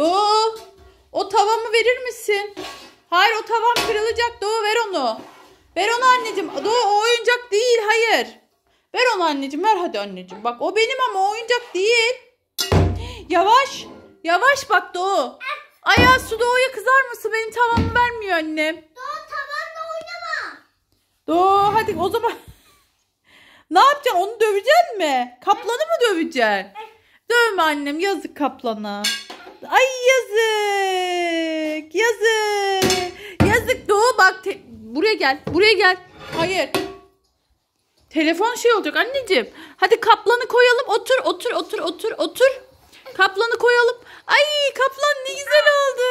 Doğu. O tavamı verir misin? Hayır o tavam kırılacak. Doğu ver onu. Ver onu anneciğim. Doğu o oyuncak değil. Hayır. Ver onu anneciğim. Ver hadi anneciğim. Bak o benim ama o oyuncak değil. Yavaş. Yavaş bak Doğu. Ayağı su Doğu'ya kızar mısın? Benim tavamı vermiyor annem. Doğu tavanla oynama. Doğu hadi o zaman. ne yapacaksın? Onu döveceksin mi? Kaplanı mı döveceksin? Dövme annem yazık kaplana. Ay yazık. Yazık. Yazık Doğu bak. buraya gel. Buraya gel. Hayır. Telefon şey olacak anneciğim. Hadi kaplanı koyalım. Otur otur otur otur otur. Kaplanı koyalım. Ay kaplan ne güzel oldu.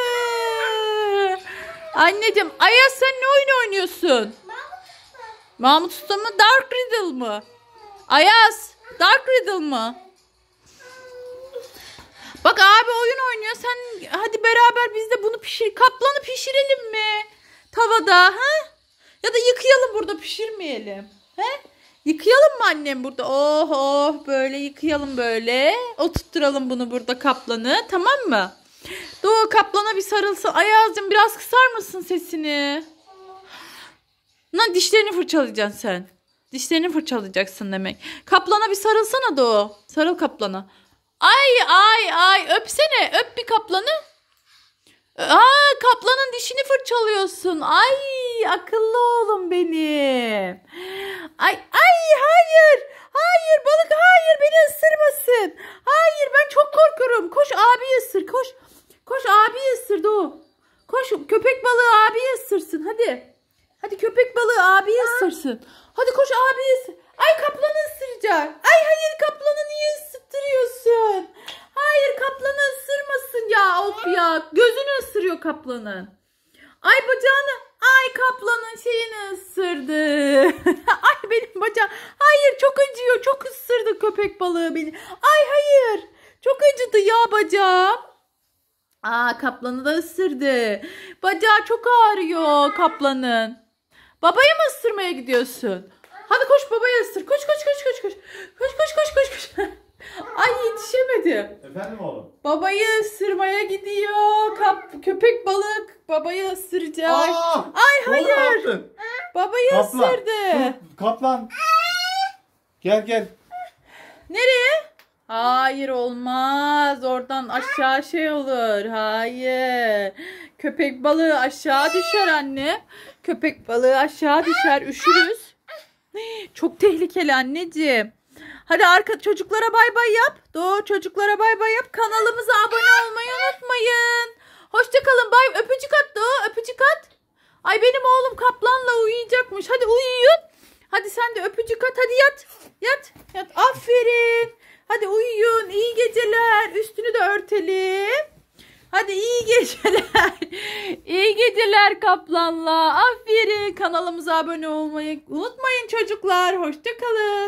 Anneciğim Ayaz sen ne oyun oynuyorsun? Mahmut Usta mı? Dark Riddle mı? Ayaz Dark Riddle mı? Bak abi oyun oynuyor. Sen hadi beraber biz de bunu pişir. Kaplanı pişirelim mi? Tavada ha? Ya da yıkayalım burada pişirmeyelim. He? Yıkayalım mı annem burada? Oh oh böyle yıkayalım böyle. Oturtturalım bunu burada kaplanı tamam mı? Doğu kaplana bir sarılsın. Ayazcığım biraz kısar mısın sesini? Lan dişlerini fırçalayacaksın sen. Dişlerini fırçalayacaksın demek. Kaplana bir sarılsana Doğu. Sarıl kaplana. Ay ay ay öpsene öp bir kaplanı. Aa kaplanın dişini fırçalıyorsun. Ay akıllı oğlum benim. Ay ay hayır. Hayır balık hayır beni ısırmasın. Hayır ben çok korkuyorum. Koş abi ısır koş. Koş abi ısır Doğu. Koş köpek balığı abi ısırsın hadi. Hadi köpek balığı abi ısırsın. Hadi koş abi ısır. Ay kaplanı ısıracak. bacağını ısırıyor kaplanın. Ay bacağını ay kaplanın şeyini ısırdı. ay benim bacağım. Hayır çok acıyor çok ısırdı köpek balığı beni. Ay hayır çok acıdı ya bacağım. Aa kaplanı da ısırdı. Bacağı çok ağrıyor kaplanın. Babaya mı ısırmaya gidiyorsun? Hadi koş babaya ısır. Koş koş koş koş koş. Koş koş koş koş koş. Ay yetişemedim. Efendim oğlum? Babayı ısırmaya gidiyor. Kap, köpek balık babayı ısıracak. Aa, Ay hayır. Babayı Kaplan. ısırdı. Dur, Kaplan. Gel gel. Nereye? Hayır olmaz. Oradan aşağı şey olur. Hayır. Köpek balığı aşağı düşer anne. Köpek balığı aşağı düşer. Üşürüz. Çok tehlikeli anneciğim. Hadi arka çocuklara bay bay yap. Doğu çocuklara bay bay yap. Kanalımıza abone olmayı unutmayın. Hoşçakalın bay. Öpücük at Doğu öpücük at. Ay benim oğlum kaplanla uyuyacakmış. Hadi uyuyun. Hadi sen de öpücük at. Hadi yat. Yat. Yat. Aferin. Hadi uyuyun. İyi geceler. Üstünü de örtelim. Hadi iyi geceler. İyi geceler kaplanla. Aferin. Kanalımıza abone olmayı unutmayın çocuklar. Hoşçakalın.